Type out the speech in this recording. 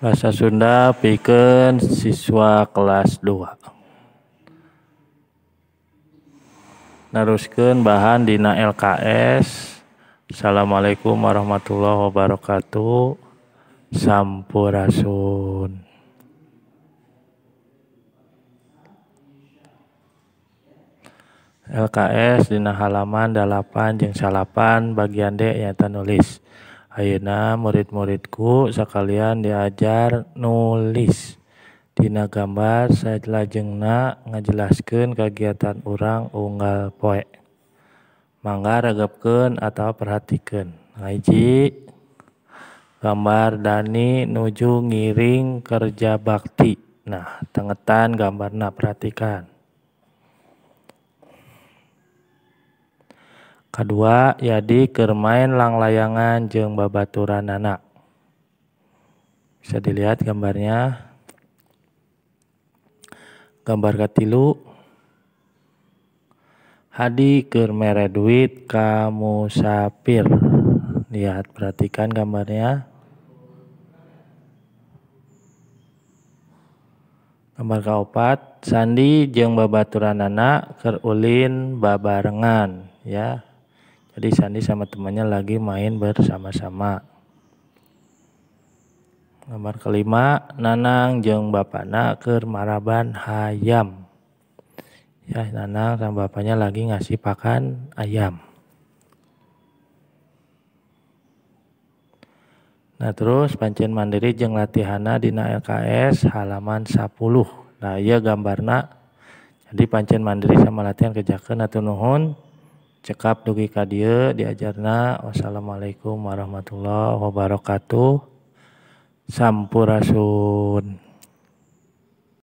Bahasa Sunda pikeun siswa kelas 2. Naruskeun bahan dina LKS. Assalamualaikum warahmatullahi wabarakatuh. Sampurasun. LKS dina halaman 8 jeung 8 bagian D nyata nulis. Ayeuna murid-muridku sekalian diajar nulis. Dina gambar saya lajengna ngajelaskan kegiatan orang unggal poe. Mangga ragapkan atau perhatikan. Ngaji gambar Dani nuju ngiring kerja bakti. Nah, tengetan gambarna perhatikan. Kedua, jadi kermain lang layangan jeng babaturan anak. Bisa dilihat gambarnya. Gambar katilu. Hadi kermere duit kamu sapir. Lihat, perhatikan gambarnya. Gambar kaopat, Sandi jeng babaturan anak kerulin babarengan ya jadi Sandi sama temannya lagi main bersama-sama. Nomor kelima, Nanang bapak nak ke maraban hayam. Ya, Nanang sama bapaknya lagi ngasih pakan ayam. Nah terus pancen mandiri jeng latihana dina LKS halaman 10. Nah iya gambarna jadi pancen mandiri sama latihan kejakan atau nuhun cekap dugi ka dieu diajarna wassalamualaikum warahmatullahi wabarakatuh sampurasun